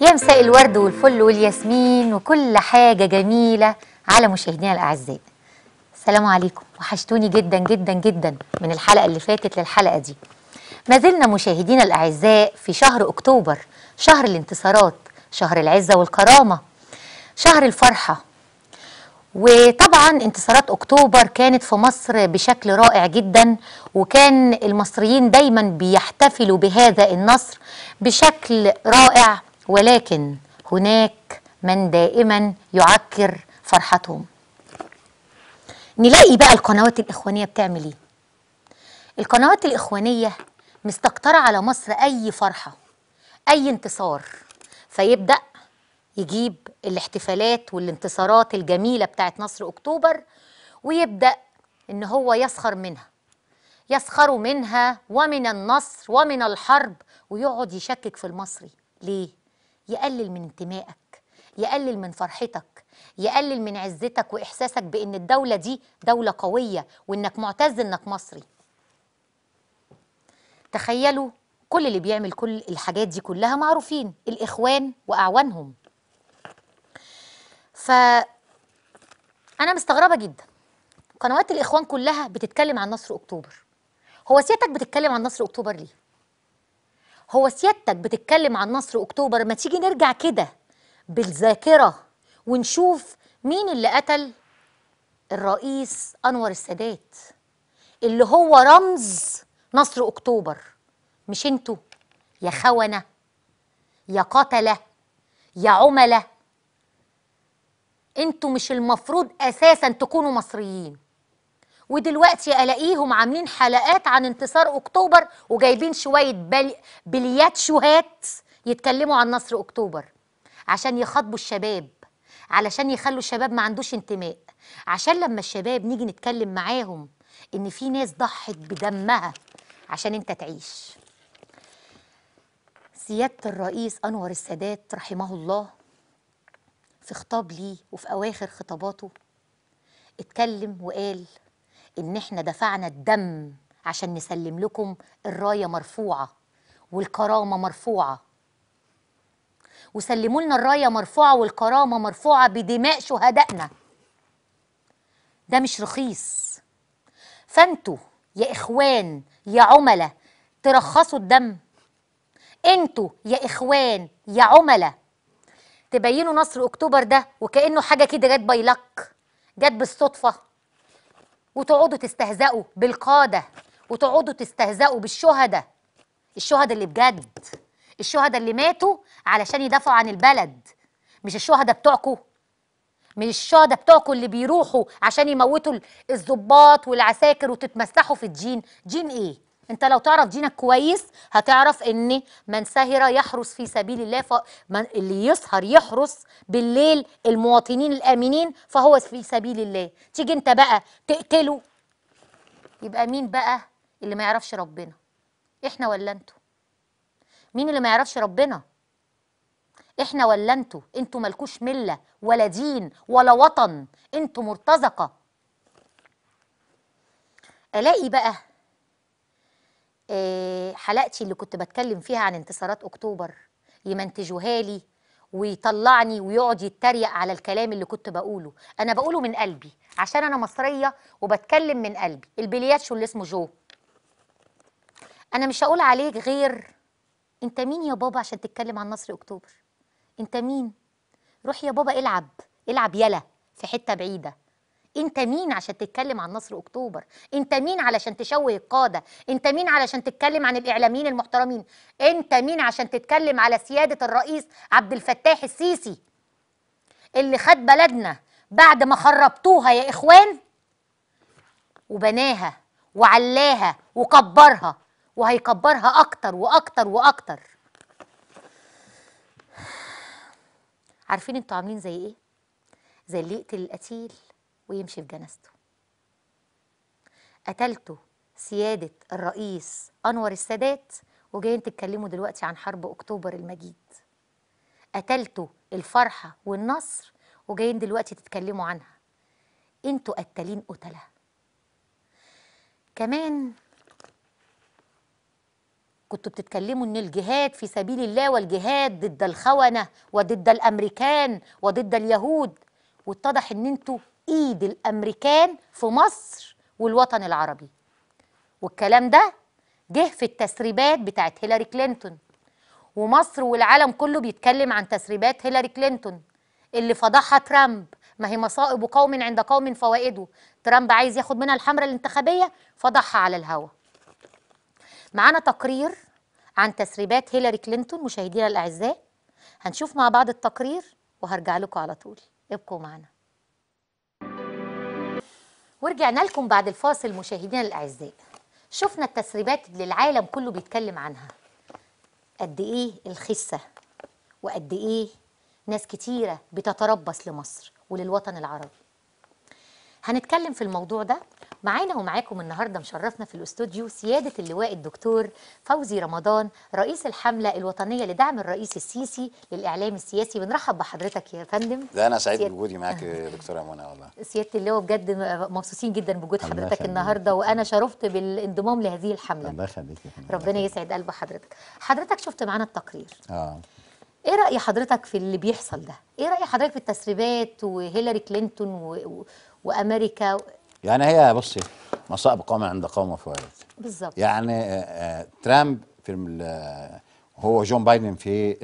يا مساء الورد والفل والياسمين وكل حاجة جميلة على مشاهدينا الأعزاء السلام عليكم وحشتوني جدا جدا جدا من الحلقة اللي فاتت للحلقة دي ما زلنا مشاهدينا الأعزاء في شهر أكتوبر شهر الانتصارات شهر العزة والكرامة شهر الفرحة وطبعا انتصارات اكتوبر كانت في مصر بشكل رائع جدا وكان المصريين دايما بيحتفلوا بهذا النصر بشكل رائع ولكن هناك من دائما يعكر فرحتهم نلاقي بقى القنوات الإخوانية بتعمل إيه القنوات الإخوانية مستكترة على مصر أي فرحة أي انتصار فيبدأ يجيب الاحتفالات والانتصارات الجميلة بتاعت نصر أكتوبر ويبدأ إن هو يسخر منها يسخر منها ومن النصر ومن الحرب ويقعد يشكك في المصري ليه؟ يقلل من انتمائك يقلل من فرحتك يقلل من عزتك واحساسك بان الدوله دي دوله قويه وانك معتز انك مصري تخيلوا كل اللي بيعمل كل الحاجات دي كلها معروفين الاخوان واعوانهم ف انا مستغربه جدا قنوات الاخوان كلها بتتكلم عن نصر اكتوبر هو سيادتك بتتكلم عن نصر اكتوبر ليه هو سيادتك بتتكلم عن نصر اكتوبر ما تيجي نرجع كده بالذاكره ونشوف مين اللي قتل الرئيس انور السادات اللي هو رمز نصر اكتوبر مش انتوا يا خونه يا قتله يا عمله انتوا مش المفروض اساسا تكونوا مصريين ودلوقتي الاقيهم عاملين حلقات عن انتصار اكتوبر وجايبين شويه بل... شوهات يتكلموا عن نصر اكتوبر عشان يخاطبوا الشباب علشان يخلوا الشباب ما عندوش انتماء عشان لما الشباب نيجي نتكلم معاهم ان في ناس ضحت بدمها عشان انت تعيش سياده الرئيس انور السادات رحمه الله في خطاب ليه وفي اواخر خطاباته اتكلم وقال إن إحنا دفعنا الدم عشان نسلم لكم الراية مرفوعة والكرامة مرفوعة وسلموا لنا الراية مرفوعة والكرامة مرفوعة بدماء شهدائنا ده مش رخيص فانتوا يا إخوان يا عملاء ترخصوا الدم انتوا يا إخوان يا عملاء تبينوا نصر أكتوبر ده وكأنه حاجة كده جت باي لك جت بالصدفة وتقعدوا تستهزئوا بالقادة وتقعدوا تستهزئوا بالشهداء الشهداء اللي بجد الشهداء اللي ماتوا علشان يدافعوا عن البلد مش الشهداء بتوعكوا مش الشهداء بتوعكوا اللي بيروحوا عشان يموتوا الضباط والعساكر وتتمسحوا في الجين جين ايه انت لو تعرف دينك كويس هتعرف ان من سهر يحرس في سبيل الله ف... من اللي يسهر يحرس بالليل المواطنين الامنين فهو في سبيل الله تيجي انت بقى تقتله يبقى مين بقى اللي ما يعرفش ربنا احنا ولا انتوا مين اللي ما يعرفش ربنا احنا ولا انتوا انتوا مالكوش مله ولا دين ولا وطن انتوا مرتزقه الاقي بقى آه، حلقتي اللي كنت بتكلم فيها عن انتصارات اكتوبر يمنتجوها لي ويطلعني ويقعد يتريق على الكلام اللي كنت بقوله انا بقوله من قلبي عشان انا مصريه وبتكلم من قلبي البلياتشو اللي اسمه جو انا مش هقول عليك غير انت مين يا بابا عشان تتكلم عن نصر اكتوبر انت مين روح يا بابا العب العب يلا في حته بعيده انت مين عشان تتكلم عن نصر اكتوبر انت مين علشان تشوه القاده انت مين علشان تتكلم عن الاعلاميين المحترمين انت مين عشان تتكلم على سياده الرئيس عبد الفتاح السيسي اللي خد بلدنا بعد ما خربتوها يا اخوان وبناها وعلاها وكبرها وهيكبرها اكتر واكتر واكتر عارفين انتوا عاملين زي ايه زي اللي يقتل القتيل ويمشي في جنازته قتلته سيادة الرئيس أنور السادات وجايين تتكلموا دلوقتي عن حرب أكتوبر المجيد قتلته الفرحة والنصر وجايين دلوقتي تتكلموا عنها انتوا قتالين قتلة كمان كنتوا بتتكلموا ان الجهاد في سبيل الله والجهاد ضد الخونة وضد الامريكان وضد اليهود واتضح ان انتوا ايد الامريكان في مصر والوطن العربي والكلام ده جه في التسريبات بتاعت هيلاري كلينتون ومصر والعالم كله بيتكلم عن تسريبات هيلاري كلينتون اللي فضحها ترامب ما هي مصائب قوم عند قوم فوائده ترامب عايز ياخد منها الحمرة الانتخابية فضحها على الهوا معانا تقرير عن تسريبات هيلاري كلينتون مشاهدينا الأعزاء هنشوف مع بعض التقرير وهرجع لكم على طول ابقوا معنا ورجعنا لكم بعد الفاصل مشاهدينا الاعزاء شفنا التسريبات اللي العالم كله بيتكلم عنها قد ايه الخسه وقد ايه ناس كتيره بتتربص لمصر وللوطن العربي هنتكلم في الموضوع ده معانا ومعاكم النهارده مشرفنا في الاستوديو سياده اللواء الدكتور فوزي رمضان رئيس الحمله الوطنيه لدعم الرئيس السيسي للاعلام السياسي بنرحب بحضرتك يا فندم ده انا سعيد سياد... بوجودي معاك يا دكتوره منى والله سياده اللواء بجد مبسوطين جدا بوجود حضرتك النهارده وانا شرفت بالانضمام لهذه الحمله الله يخليك ربنا يسعد قلب حضرتك حضرتك شفت معانا التقرير اه ايه راي حضرتك في اللي بيحصل ده ايه راي حضرتك في التسريبات وهيلاري كلينتون و... و... وامريكا يعني هي بصي مصائب قوم عند قوم فوائد بالظبط يعني آه، آه، ترامب في آه، هو جون بايدن في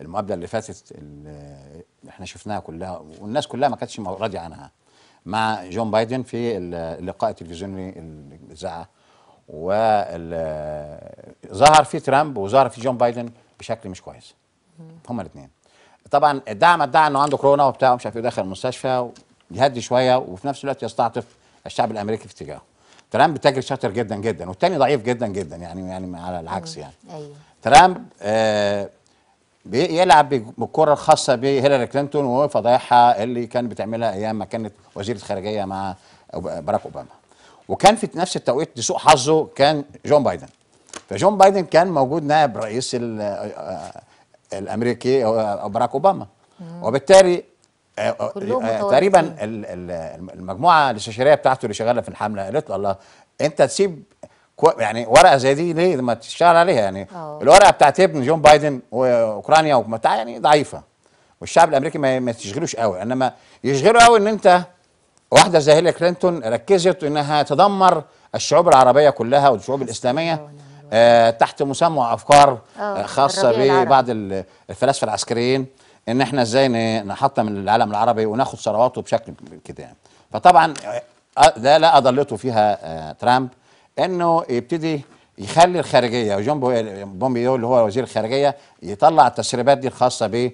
المقابله اللي فاتت اللي احنا شفناها كلها والناس كلها ما كانتش راضيه عنها مع جون بايدن في اللقاء التلفزيوني اللي اذاعه وظهر في ترامب وظهر في جون بايدن بشكل مش كويس هما الاثنين طبعا ادعى ما ادعى انه عنده كورونا وبتاع ومش عارف ايه داخل المستشفى يهدي شويه وفي نفس الوقت يستعطف الشعب الامريكي في اتجاهه ترامب تاجر شاطر جدا جدا والتاني ضعيف جدا جدا يعني يعني على العكس يعني أمم، أيوة. ترامب آه بيلعب بالكره الخاصه بهيلاري كلينتون وفضايحها اللي كان بتعملها ايام ما كانت وزيره خارجيه مع باراك اوباما وكان في نفس التوقيت لسوء حظه كان جون بايدن فجون بايدن كان موجود نائب رئيس آه، آه، الامريكي باراك اوباما أمم. وبالتالي آه، آه، آه، تقريبا المجموعه الاستشاريه بتاعته اللي شغاله في الحمله قالت له الله انت تسيب يعني ورقه زي دي ليه ما تشتغل عليها يعني أوه. الورقه بتاعت ابن جون بايدن واوكرانيا وبتاع يعني ضعيفه والشعب الامريكي ما, ما تشغلوش قوي انما يشغلوا قوي ان انت واحده زي هيلاري كلينتون ركزت انها تدمر الشعوب العربيه كلها والشعوب الاسلاميه آه تحت مسمى افكار آه خاصه ببعض الفلاسفه العسكريين ان احنا ازاي نحطم العالم العربي وناخد ثرواته بشكل كده يعني. فطبعا ده لا اضلته فيها آه، ترامب انه يبتدي يخلي الخارجيه وجون بومبيو اللي هو وزير الخارجيه يطلع التسريبات دي الخاصه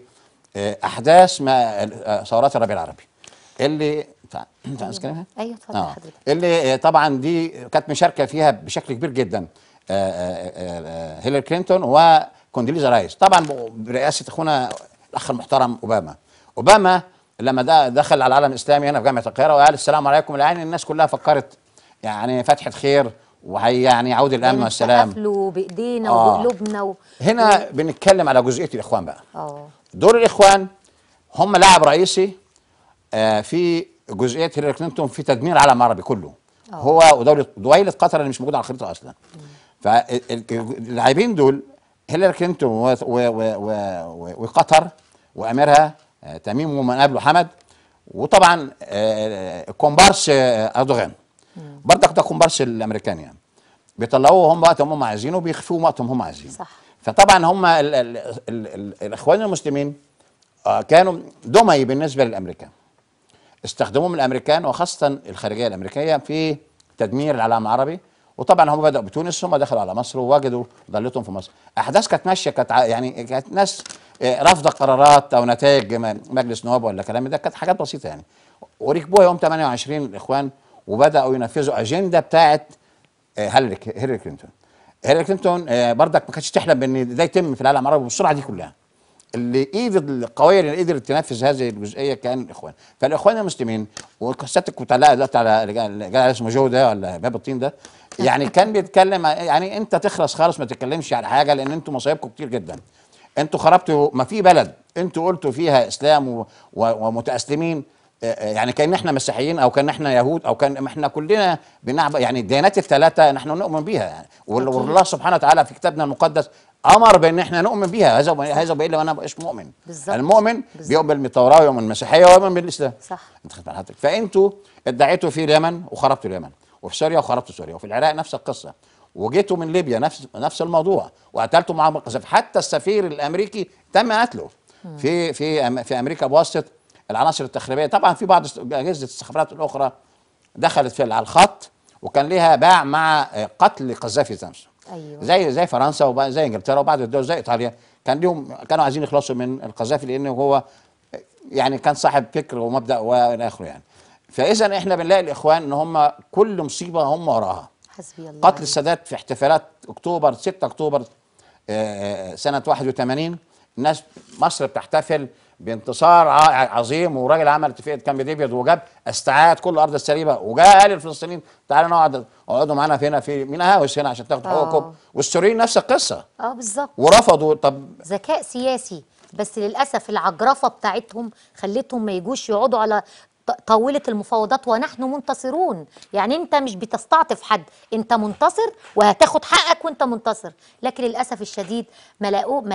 باحداث آه، ما آه، ثورات الربيع العربي اللي انت أيوة. عايز تكلمها؟ ايوه اتفضل آه. حضرتك اللي طبعا دي كانت مشاركه فيها بشكل كبير جدا هيلاري كلينتون وكونديليزا رايس طبعا برئاسه اخونا الاخ المحترم اوباما اوباما لما دخل على العالم الاسلامي هنا في جامعه القاهره وقال السلام عليكم الان الناس كلها فكرت يعني فتحه خير وهي يعني عود الامن يعني والسلام بايدينا آه. وبقلوبنا و... هنا بنتكلم على جزئيه الاخوان بقى اه دور الاخوان هم لاعب رئيسي آه في جزئيه هيلاري كلينتون في تدمير العالم العربي كله أوه. هو ودوله دويله قطر اللي مش موجوده على الخريطه اصلا فاللاعبين دول هيلاري كلينتون وقطر واميرها آه، تميم ومن قبله حمد وطبعا الكومبارس آه، آه، اردوغان بردك ده كومبارس الامريكان يعني بيطلعوه هم وقت هم عايزينه وبيخفوه وقت هم عايزينه صح فطبعا هم الـ الـ الـ الـ الاخوان المسلمين كانوا دمي بالنسبه للامريكان استخدموهم الامريكان وخاصه الخارجيه الامريكيه في تدمير العالم العربي وطبعا هم بداوا بتونس ثم دخلوا على مصر ووجدوا ضلتهم في مصر احداث كانت ماشيه كانت يعني كانت ناس آه، رافضه قرارات او نتائج مجلس نواب ولا كلام ده كانت حاجات بسيطه يعني وركبوها يوم 28 الاخوان وبداوا ينفذوا اجنده بتاعه آه، هيلاري كلينتون هيلاري كلينتون آه، بردك ما كانتش تحلم بان ده يتم في العالم العربي بالسرعه دي كلها اللي ايد القويه اللي قدرت تنفذ هذه الجزئيه كان الاخوان فالاخوان المسلمين وقصتك وتعلقت على رجال اسمه جو ده ولا باب الطين ده يعني كان بيتكلم يعني انت تخلص خالص ما تتكلمش على حاجه لان انتوا مصايبكم كتير جدا انتوا خربتوا ما في بلد انتوا قلتوا فيها اسلام و... و... ومتاسلمين آه، آه، يعني كان احنا مسيحيين او كان احنا يهود او كان احنا كلنا بنعبد يعني الديانات الثلاثه نحن نؤمن بها يعني والله سبحانه وتعالى في كتابنا المقدس امر بان احنا نؤمن بيها هذا هذا لي انا مبقاش مؤمن بالزبط. المؤمن بالزبط. بيؤمن بالتوراه ويؤمن بالمسيحيه ويؤمن بالاسلام صح انت خدت حضرتك فانتوا ادعيتوا في اليمن وخربتوا اليمن وفي سوريا وخربتوا سوريا وفي العراق نفس القصه وجيتوا من ليبيا نفس نفس الموضوع وقتلتوا مع القذافي حتى السفير الامريكي تم قتله في في في امريكا بواسطه العناصر التخريبيه طبعا في بعض اجهزه السفارات الاخرى دخلت في على الخط وكان لها باع مع قتل قذافي نفسه أيوة. زي زي فرنسا وزي زي انجلترا وبعض الدول زي ايطاليا كان ليهم كانوا عايزين يخلصوا من القذافي لان هو يعني كان صاحب فكر ومبدا والى اخره يعني فاذا احنا بنلاقي الاخوان ان هم كل مصيبه هم وراها حسبي الله قتل السادات في احتفالات اكتوبر 6 اكتوبر آه، آه، سنه 81 الناس مصر بتحتفل بانتصار عظيم وراجل عمل اتفاقيه كامب ديفيد وجاب استعاد كل ارض السريبه وجاء قال للفلسطينيين تعالوا نقعد اقعدوا معانا في هنا في مين هاوس هنا عشان تاخدوا حقوقكم آه. والسوريين نفس القصه اه بالظبط ورفضوا طب ذكاء سياسي بس للاسف العجرفه بتاعتهم خلتهم ما يجوش يقعدوا على طاوله المفاوضات ونحن منتصرون يعني انت مش بتستعطف حد انت منتصر وهتاخد حقك وانت منتصر لكن للاسف الشديد ما ملاقوه ما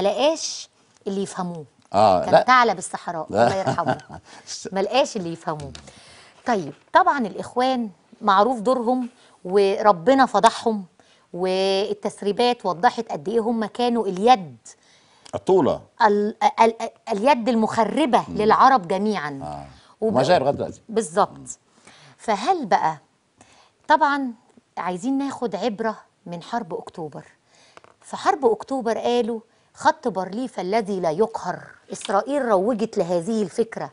اللي يفهموه اه كان ثعلب الصحراء الله يرحمه ما لقاش اللي يفهموه طيب طبعا الاخوان معروف دورهم وربنا فضحهم والتسريبات وضحت قد ايه هم كانوا اليد الطولة ال ال ال اليد المخربة مم. للعرب جميعا آه. وما جاي لغايه دلوقتي بالظبط فهل بقى طبعا عايزين ناخد عبرة من حرب أكتوبر في حرب أكتوبر قالوا خط بارليفة الذي لا يقهر إسرائيل روجت لهذه الفكرة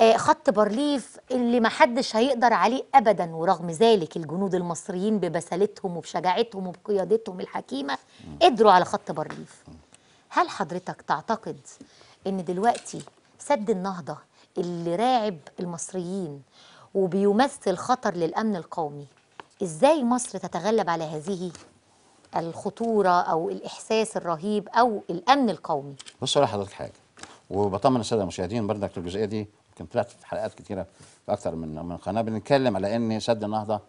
آه، خط بارليف اللي محدش هيقدر عليه أبدا ورغم ذلك الجنود المصريين ببسالتهم وبشجاعتهم وبقيادتهم الحكيمة قدروا على خط بارليف هل حضرتك تعتقد ان دلوقتي سد النهضة اللي راعب المصريين وبيمثل خطر للأمن القومي ازاي مصر تتغلب على هذه الخطوره او الاحساس الرهيب او الامن القومي بص اقول لحضرتك حاجه وبطمن الساده المشاهدين بردك الجزئيه دي يمكن طلعت في حلقات كتيره في اكتر من من قناه بنتكلم على ان سد النهضه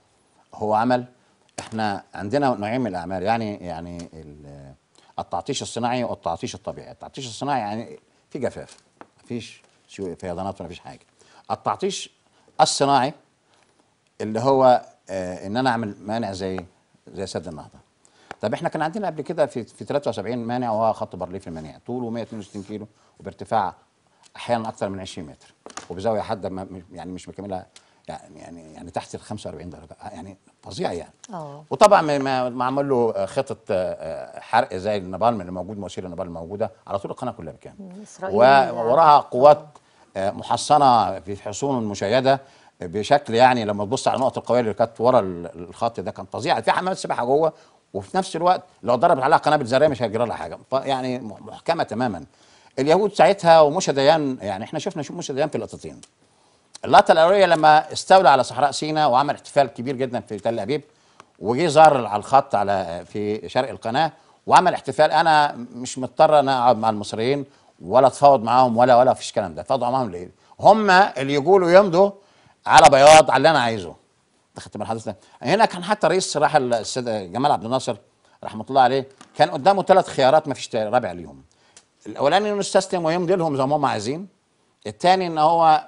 هو عمل احنا عندنا نوعين من الاعمال يعني يعني التعطيش الصناعي والتعطيش الطبيعي التعطيش الصناعي يعني في جفاف مفيش فيضانات ولا مفيش حاجه التعطيش الصناعي اللي هو آه ان انا اعمل مانع زي زي سد النهضه طب احنا كان عندنا قبل كده في في 73 مانع وهو خط بارليه في طوله 162 كيلو وبارتفاع احيانا اكثر من 20 متر وبزاويه حاده يعني مش مكمله يعني يعني يعني تحت ال 45 درجه آه، يعني فظيع يعني أوه. وطبعا ما عمل له خطه آه، آه، حرق زي النبال اللي موجود مؤشر النبال الموجوده على طول القناه كلها بكامل ووراها قوات محصنه في حصون مشيده بشكل يعني لما تبص على النقط القويه اللي كانت ورا الخط ده كان فظيع في حمامات سباحه جوه وفي نفس الوقت لو ضربت عليها قنابل ذريه مش هيجرى لها حاجه يعني محكمه تماما اليهود ساعتها وموشى ديان يعني احنا شفنا شو موشى ديان في لقطتين اللقطه الاوليه لما استولى على صحراء سيناء وعمل احتفال كبير جدا في تل ابيب وجي زار على الخط على في شرق القناه وعمل احتفال انا مش مضطر انا اقعد مع المصريين ولا اتفاوض معاهم ولا ولا فيش كلام ده اتفاوضوا معاهم ليه هم اللي يقولوا يمضوا على بياض على اللي انا عايزه تختم ختم هنا كان حتى رئيس الصراحه السيد جمال عبد الناصر رحمه الله عليه كان قدامه ثلاث خيارات ما فيش رابع ليهم الاولاني انه يستسلم ويمضي لهم زي ما هم عايزين الثاني ان هو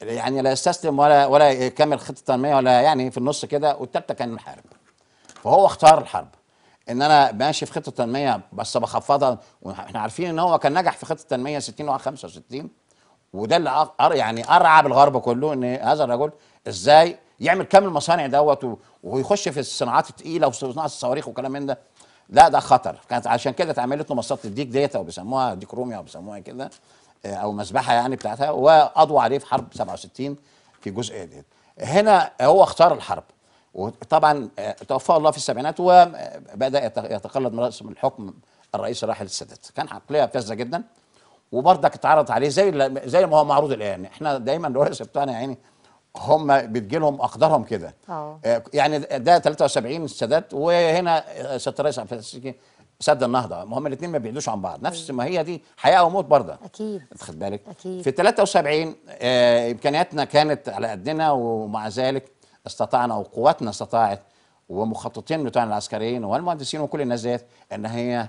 يعني لا يستسلم ولا ولا يكمل خطه تنميه ولا يعني في النص كده والثالثه كان الحرب فهو اختار الحرب ان انا ماشي في خطه تنميه بس بخفضها واحنا عارفين ان هو كان نجح في خطه تنميه 60 و 65 وده اللي يعني ارعب الغرب كله ان هذا الرجل ازاي يعمل كام المصانع دوت ويخش في الصناعات الثقيله وصناعه الصواريخ وكلام من ده لا ده خطر كانت عشان كده اتعملت له مصات الديك ديت او بيسموها ديك روميا او بيسموها كده آه، او مذبحه يعني بتاعتها وقضوا عليه في حرب 67 في جزء ديت هنا هو اختار الحرب وطبعا آه، توفاه الله في السبعينات وبدا آه، يتقلد من رأس الحكم الرئيس الراحل السادات كان عقليه فذه جدا وبرضك اتعرض عليه زي زي ما هو معروض الان احنا دايما الرئيس بتاعنا يعني هم بتجي لهم اقدارهم كده اه, آه، يعني ده 73 السادات وهنا ست الرئيس عبد الفتاح سد النهضه ما هم الاثنين ما بيعدوش عن بعض نفس ما هي دي حياه وموت برضه اكيد خد بالك أكيد. في 73 آه، امكانياتنا كانت على قدنا ومع ذلك استطعنا وقواتنا استطاعت ومخططين بتوعنا العسكريين والمهندسين وكل الناس ديت ان هي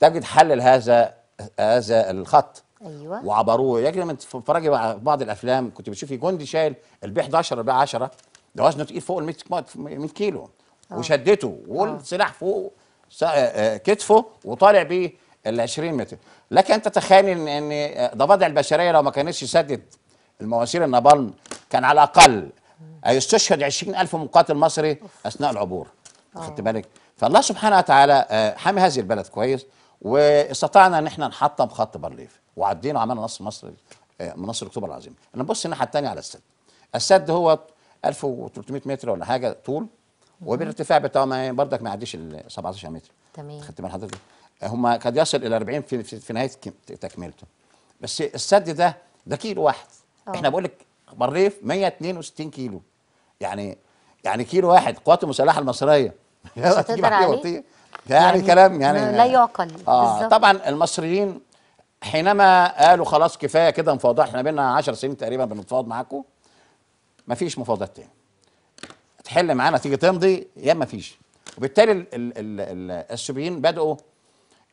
تجد حل لهذا هذا الخط ايوه وعبروه جماعه انت بتتفرجي على بعض الافلام كنت بتشوفي جندي شايل البي 11 البي 10 ده وزنه تقيل فوق ال 100 كيلو آه. وشدته آه. والسلاح فوق آه، كتفه وطالع بيه ال 20 متر لكن انت تخيلي ان ان ضفادع البشريه لو ما كانتش سدت المواسير النابلم كان على الاقل هيستشهد 20000 مقاتل مصري اثناء العبور خدت بالك فالله سبحانه وتعالى حامي هذه البلد كويس واستطعنا ان احنا نحطم خط بارليف وعدينا وعملنا نصر مصر آه، من نصر اكتوبر العظيم انا بص الناحيه الثانيه على السد السد هو 1300 متر ولا حاجه طول وبالارتفاع بتاعه ما بردك ما يعديش ال 17 متر تمام خدت بال حضرتك هم قد يصل الى 40 في, في, في نهايه تكملته بس السد ده ده كيلو واحد أوه. احنا بقول لك بالريف 162 كيلو يعني يعني كيلو واحد قوات المسلحه المصريه مش هتقدر عليه يعني, يعني كلام يعني لا يعقل آه طبعا المصريين حينما قالوا خلاص كفايه كده مفاوضات احنا بينا 10 سنين تقريبا بنتفاوض معاكم مفيش مفاوضات تاني تحل معانا تيجي تمضي يا اما فيش وبالتالي السوريين بداوا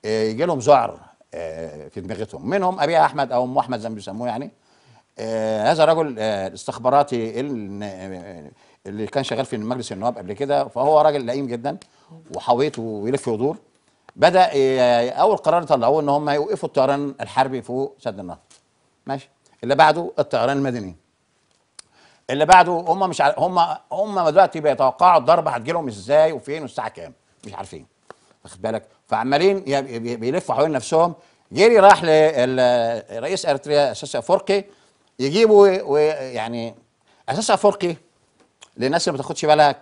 آه، يجي لهم ذعر آه، في دماغتهم منهم ابي احمد او ام احمد زي ما بيسموه يعني آه، هذا الرجل الاستخباراتي اللي كان شغال في مجلس النواب قبل كده فهو راجل لئيم جدا وحويط ويلف ويدور بدا اول قرار طلعوه ان هم هيوقفوا الطيران الحربي فوق سد النهر ماشي اللي بعده الطيران المدني اللي بعده هم مش عارف هم هم دلوقتي بيتوقعوا الضربه هتجيلهم ازاي وفين والساعه كام مش عارفين واخد بالك فعمالين بيلفوا حوالين نفسهم جيري راح لرئيس اريتريا اساس افريقي يجيبوا ويعني اساس افريقي للناس اللي ما تاخدش بالها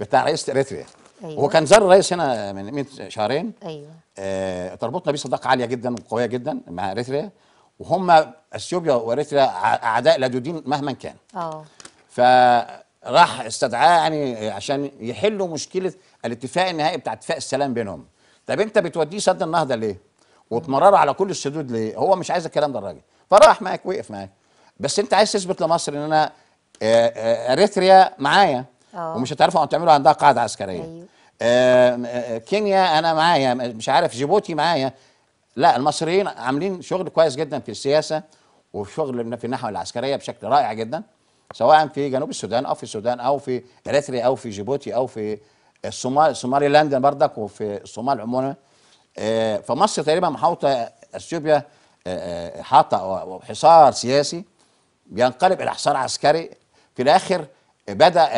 بتاع رئيس اريتريا أيوة. هو كان زار الرئيس هنا من شهرين ايوه آه تربطنا بيه صداقه عاليه جدا وقويه جدا مع اريتريا وهم اثيوبيا واريتريا اعداء لدودين مهما كان اه فراح استدعاه يعني عشان يحلوا مشكله الاتفاق النهائي بتاع اتفاق السلام بينهم طب انت بتوديه سد النهضه ليه؟ وتمرره على كل السدود ليه؟ هو مش عايز الكلام ده الراجل فراح معاك وقف معاك بس انت عايز تثبت لمصر ان انا آه، آه، اريتريا معايا أوه. ومش هتعرفوا تعملوا عندها قاعده عسكريه أيوه. آه، آه، كينيا انا معايا مش عارف جيبوتي معايا لا المصريين عاملين شغل كويس جدا في السياسه وشغل في الناحيه العسكريه بشكل رائع جدا سواء في جنوب السودان او في السودان او في اريتريا او في جيبوتي او في الصومال صومالي لاند بردك وفي الصومال عموما آه، فمصر تقريبا محاوطه اثيوبيا حاطه حصار سياسي بينقلب الى حصار عسكري في الاخر بدا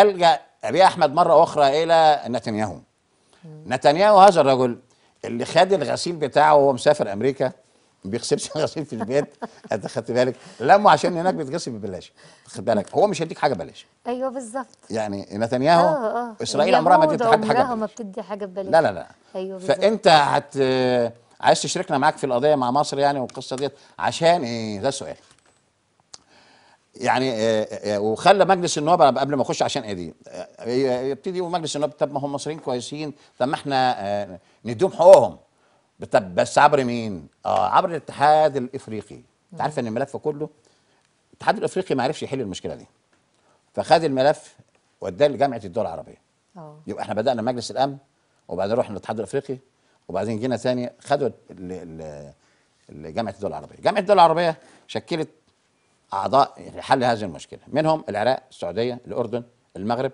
يلجا أبي أحمد مرة أخرى إلى نتنياهو نتنياهو هذا الرجل اللي خد الغسيل بتاعه وهو مسافر أمريكا ما بيغسلش الغسيل في البيت انت خدت بالك لمه عشان هناك بيتغسل ببلاش خد بالك هو مش هيديك حاجه ببلاش ايوه بالظبط يعني نتنياهو أوه أوه. اسرائيل عمرها ما تدي حد حاجه عمرها ما بتدي حاجه ببلاش لا لا لا ايوه بالظبط فانت هت عايز تشركنا معاك في القضيه مع مصر يعني والقصه ديت عشان ايه ده السؤال يعني آه، آه، آه، وخلى مجلس النواب قبل ما اخش عشان ادي إيه يبتدي يقول مجلس النواب طب ما هم مصريين كويسين طب ما احنا نديهم حقوقهم طب بس عبر مين؟ اه عبر الاتحاد الافريقي انت عارف ان الملف كله الاتحاد الافريقي ما عرفش يحل المشكله دي فخد الملف وداه لجامعه الدول العربيه اه يبقى احنا بدانا مجلس الامن وبعدين رحنا للاتحاد الافريقي وبعدين جينا ثاني خدوا جامعه الدول العربيه جامعه الدول العربيه شكلت اعضاء في يعني حل هذه المشكله منهم العراق السعوديه الاردن المغرب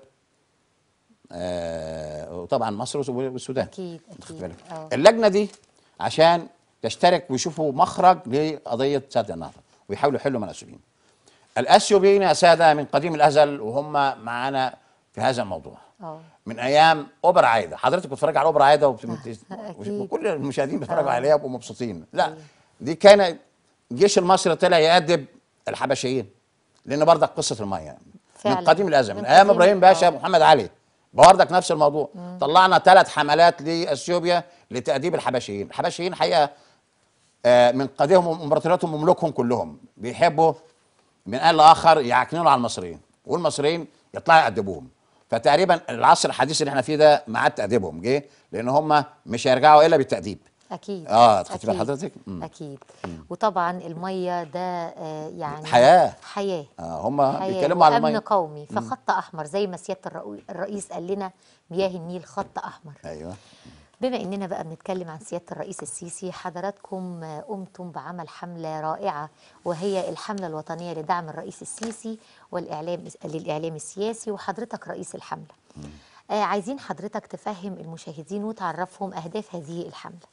آه وطبعا مصر والسودان اكيد اكيد آه. اللجنه دي عشان تشترك ويشوفوا مخرج لقضيه سد النهضه ويحاولوا يحلوا من الاثيوبيين الاثيوبيين يا ساده من قديم الازل وهم معانا في هذا الموضوع أوه. من ايام اوبر عايده حضرتك بتتفرج على اوبر عايده آه، وكل المشاهدين بيتفرجوا آه. عليها ومبسوطين لا دي كان الجيش المصري طلع يأدب الحبشيين إيه؟ لان بردك قصه الميه من قديم الازل من ايام ابراهيم باشا محمد علي بردك نفس الموضوع مم. طلعنا ثلاث حملات لاثيوبيا لتاديب الحبشيين الحبشيين حقيقه آه من قديمهم امبراطورياتهم وملوكهم كلهم بيحبوا من قال لاخر يعكنون على المصريين والمصريين يطلعوا يأدبوهم فتقريبا العصر الحديث اللي احنا فيه ده ما عاد تأديبهم جه لان هم مش هيرجعوا الا بالتأديب اكيد اه خدتي بال حضرتك مم. اكيد مم. وطبعا الميه ده آه يعني حياه حياه آه هم بيتكلموا على الميه امن قومي فخط احمر زي ما سياده الرئيس قال لنا مياه النيل خط احمر ايوه بما اننا بقى بنتكلم عن سياده الرئيس السيسي حضراتكم قمتم بعمل حمله رائعه وهي الحمله الوطنيه لدعم الرئيس السيسي والاعلام للاعلام السياسي وحضرتك رئيس الحمله آه عايزين حضرتك تفهم المشاهدين وتعرفهم اهداف هذه الحمله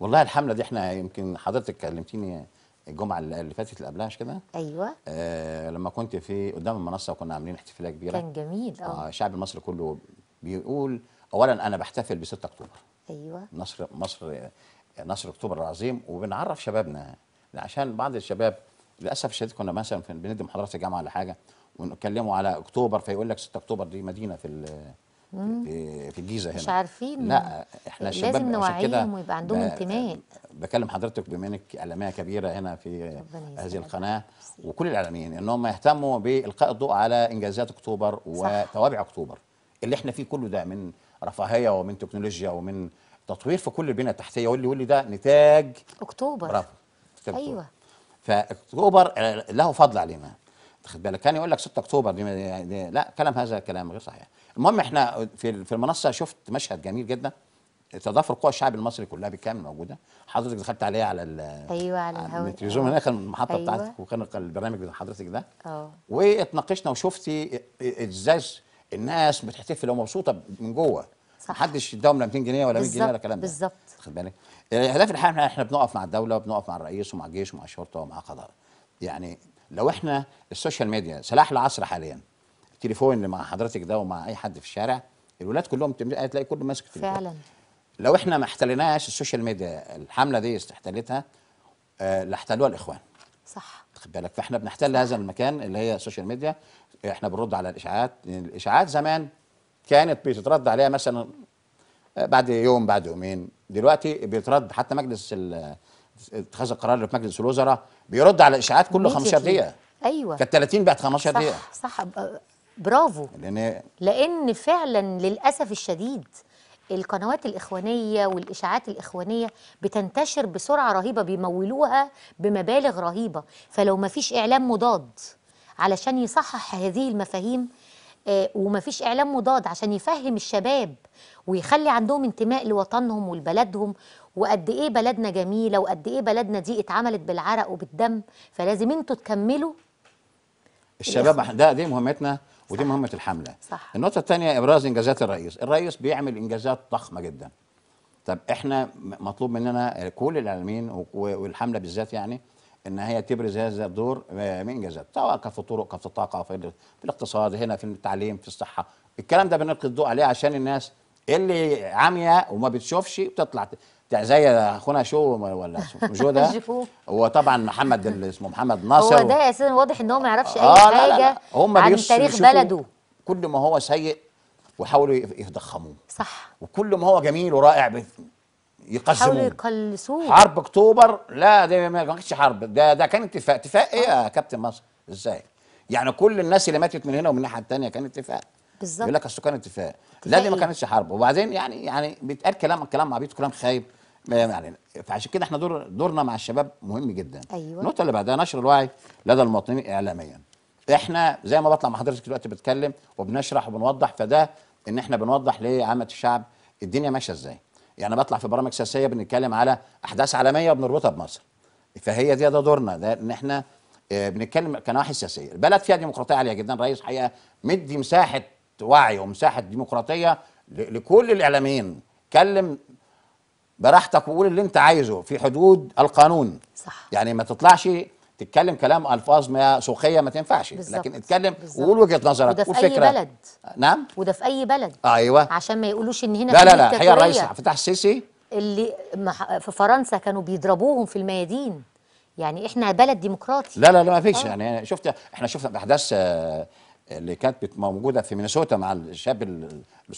والله الحمله دي احنا يمكن حضرتك كلمتيني الجمعه اللي فاتت اللي قبلها كده ايوه آه لما كنت في قدام المنصه وكنا عاملين احتفاليه كبيره كان جميل اه الشعب آه، المصري كله بيقول اولا انا بحتفل ب 6 اكتوبر ايوه نصر مصر نصر اكتوبر العظيم وبنعرف شبابنا عشان بعض الشباب للاسف الشديد كنا مثلا بندي محاضرات الجامعه ولا حاجه ونكلمه على اكتوبر فيقول لك 6 اكتوبر دي مدينه في في الجيزه هنا مش عارفين لا احنا الشباب لازم نوعيهم ويبقى عندهم انتماء بكلم حضرتك بما انك اعلاميه كبيره هنا في هذه القناه وكل الاعلاميين ان هم يهتموا بالقاء الضوء على انجازات اكتوبر وتوابع اكتوبر اللي احنا فيه كله ده من رفاهيه ومن تكنولوجيا ومن تطوير في كل البنى التحتيه واللي واللي ده نتاج اكتوبر برافو ايوه فاكتوبر آه، له فضل علينا خد بالك كان يقول لك 6 اكتوبر دي, دي لا كلام هذا كلام غير صحيح المهم احنا في في المنصه شفت مشهد جميل جدا تضافر قوى الشعب المصري كلها بالكامل موجوده حضرتك دخلت عليها على ال ايوه على الهواء التلفزيون هناك المحطه أيوة. بتاعتك وكان البرنامج بتاع حضرتك ده اه واتناقشنا وشفتي ازاي الناس بتحتفل ومبسوطه من جوه صح محدش اداهم لا 200 جنيه ولا 100 جنيه ولا كلام ده بالظبط خد بالك الاهداف الحقيقه احنا بنقف مع الدوله وبنقف مع الرئيس ومع الجيش ومع الشرطه ومع قضاء يعني لو احنا السوشيال ميديا سلاح العصر حاليا التليفون اللي مع حضرتك ده ومع اي حد في الشارع الولاد كلهم هتلاقي يعني كله ماسك فيه فعلا لو احنا ما احتليناش السوشيال ميديا الحمله دي استحتلتها آه، لاحتلوها الاخوان صح خد بالك فاحنا بنحتل هذا المكان اللي هي السوشيال ميديا احنا بنرد على الاشاعات الاشاعات زمان كانت بيترد عليها مثلا آه، بعد يوم بعد يومين دلوقتي بيترد حتى مجلس اتخاذ القرار اللي في مجلس الوزراء بيرد على الاشاعات كله 15 دقيقه ايوه كانت 30 بقت 15 دقيقه صح صح برافو لان لان فعلا للاسف الشديد القنوات الإخوانية والإشاعات الإخوانية بتنتشر بسرعة رهيبة بيمولوها بمبالغ رهيبة فلو ما فيش إعلام مضاد علشان يصحح هذه المفاهيم آه، وما فيش إعلام مضاد عشان يفهم الشباب ويخلي عندهم انتماء لوطنهم ولبلدهم وقد إيه بلدنا جميلة وقد إيه بلدنا دي اتعملت بالعرق وبالدم فلازم انتوا تكملوا الشباب ده دي مهمتنا ودي صح. مهمه الحمله صح. النقطه الثانيه ابراز انجازات الرئيس الرئيس بيعمل انجازات ضخمه جدا طب احنا مطلوب مننا كل الاعلاميين والحمله بالذات يعني ان هي تبرز هذا الدور آه، من انجازات سواء في الطرق في الطاقه في, في الاقتصاد هنا في التعليم في الصحه الكلام ده بنلقي الضوء عليه عشان الناس اللي عاميه وما بتشوفش بتطلع يعني زي اخونا شو ولا شو ده هو طبعا محمد اللي اسمه محمد ناصر هو ده يا سيدي واضح ان هو ما يعرفش آه، اي آه حاجه لا لا. عن تاريخ بلده كل ما هو سيء وحاولوا يضخموه صح وكل ما هو جميل ورائع يقسموه حاولوا يقلصوه حرب اكتوبر لا ده ما كانتش حرب ده ده كان اتفاق اتفاق ايه آه. يا كابتن مصر ازاي يعني كل الناس اللي ماتت من هنا ومن الناحيه الثانيه كان اتفاق بالظبط يقول لك اصل كان اتفاق لا دي ما إيه؟ كانتش حرب وبعدين يعني يعني بيتقال كلام كلام عبيط كلام خايب ما علينا فعشان كده احنا دور دورنا مع الشباب مهم جدا ايوه النقطه اللي بعدها نشر الوعي لدى المواطنين اعلاميا احنا زي ما بطلع مع حضرتك دلوقتي بتكلم وبنشرح وبنوضح فده ان احنا بنوضح لعامه الشعب الدنيا ماشيه ازاي يعني بطلع في برامج سياسيه بنتكلم على احداث عالميه وبنربطها بمصر فهي دي ده دورنا ده ان احنا آه، بنتكلم كنواحي سياسيه البلد فيها ديمقراطيه عاليه جدا رئيس حقيقه مدي مساحه وعي ومساحه ديمقراطيه لكل الاعلاميين كلم براحتك وقول اللي انت عايزه في حدود القانون صح يعني ما تطلعش تتكلم كلام الفاظ ما سخيه ما تنفعش بالزبط. لكن اتكلم وقول وجهه نظرك وده في اي بلد نعم وده في اي بلد ايوه عشان ما يقولوش ان هنا لا لا لا هي الرئيس فتح السيسي اللي في فرنسا كانوا بيضربوهم في الميادين يعني احنا بلد ديمقراطي لا لا لا ما فيش آه. يعني شفت احنا شفنا احداث آه، اللي كانت موجوده في مينيسوتا مع الشاب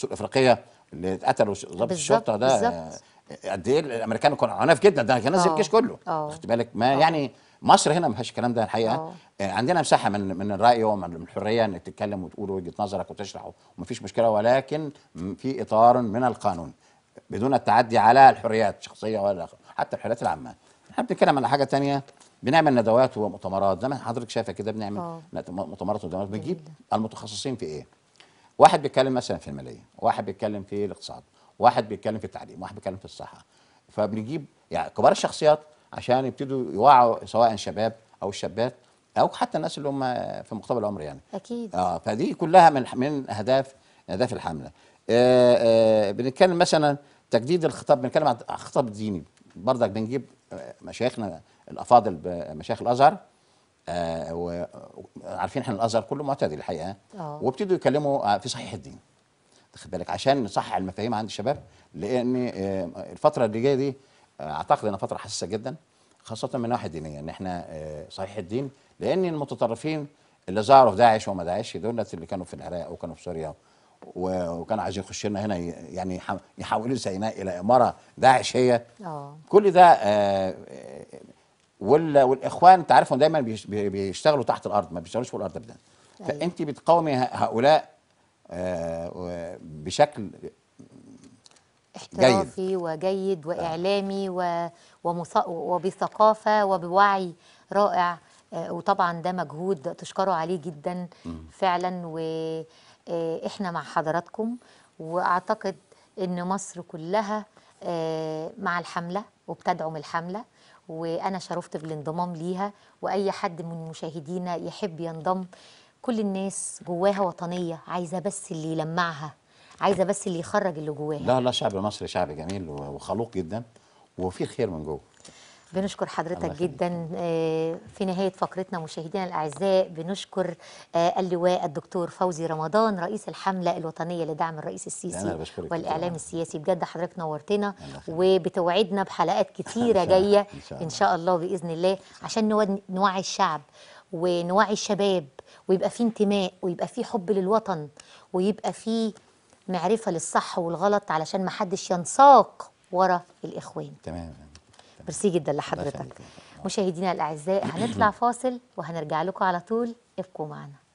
الافريقيه اللي اتقتلوا ضابط الشرطه ده بالزبط. قد ايه الامريكان كانوا عناف جدا ده كان نازل آه، الجيش كله واخد آه. بالك ما أوه. يعني مصر هنا ما فيهاش الكلام ده الحقيقه أوه. آه، عندنا مساحه من من الراي ومن الحريه انك تتكلم وتقول وجهه نظرك وتشرح وما فيش مشكله ولكن في اطار من القانون بدون التعدي على الحريات الشخصيه ولا حتى الحريات العامه احنا بنتكلم على حاجه ثانيه بنعمل ندوات ومؤتمرات زي ما حضرتك شايفه كده بنعمل أوه. مؤتمرات وندوات بنجيب المتخصصين في ايه واحد بيتكلم مثلا في الماليه واحد بيتكلم في الاقتصاد واحد بيتكلم في التعليم واحد بيتكلم في الصحه فبنجيب يعني كبار الشخصيات عشان يبتدوا يوعوا سواء شباب او الشابات او حتى الناس اللي هم في مقتبل العمر يعني اكيد اه فدي كلها من من اهداف اهداف الحمله آه،, آه بنتكلم مثلا تجديد الخطاب بنتكلم عن الخطاب الديني برضك بنجيب آه، مشايخنا الافاضل مشايخ الازهر آه، وعارفين احنا الازهر كله معتدل الحقيقه وابتدوا يكلموا في صحيح الدين خد بالك عشان نصحح المفاهيم عند الشباب لان آه، الفتره اللي جايه دي آه، اعتقد انها فتره حساسه جدا خاصه من ناحيه دينيه ان احنا آه، صحيح الدين لان المتطرفين اللي ظهروا في داعش وما داعش دول اللي كانوا في العراق وكانوا في سوريا وكانوا عايزين يخش لنا هنا يعني يحولوا سيناء الى اماره داعش هي كل ده والاخوان انت عارفهم دايما بيشتغلوا تحت الارض ما بيشتغلوش في الارض ابدا أيوه. فانت بتقاومي هؤلاء آه، بشكل احترافي جيد. وجيد آه. واعلامي آه. وبثقافه وبوعي رائع آه، وطبعا ده مجهود تشكروا عليه جدا فعلا واحنا مع حضراتكم واعتقد ان مصر كلها مع الحمله وبتدعم الحمله وانا شرفت بالانضمام ليها واي حد من مشاهدينا يحب ينضم كل الناس جواها وطنيه عايزه بس اللي يلمعها عايزه بس اللي يخرج اللي جواها لا لا شعب مصر شعب جميل وخلوق جدا وفي خير من جوه بنشكر حضرتك جدا آه، في نهاية فقرتنا مشاهدينا الأعزاء بنشكر آه، اللواء الدكتور فوزي رمضان رئيس الحملة الوطنية لدعم الرئيس السيسي والإعلام السياسي بجد حضرتك نورتنا وبتوعدنا بحلقات كتيرة جاية إن شاء الله بإذن الله عشان نوعي الشعب ونوعي الشباب ويبقى فيه انتماء ويبقى فيه حب للوطن ويبقى فيه معرفة للصح والغلط علشان ما حدش ينساق ورا الإخوان تمام ميرسي جدا لحضرتك مشاهدينا الأعزاء هنطلع فاصل وهنرجع لكم على طول ابقوا معنا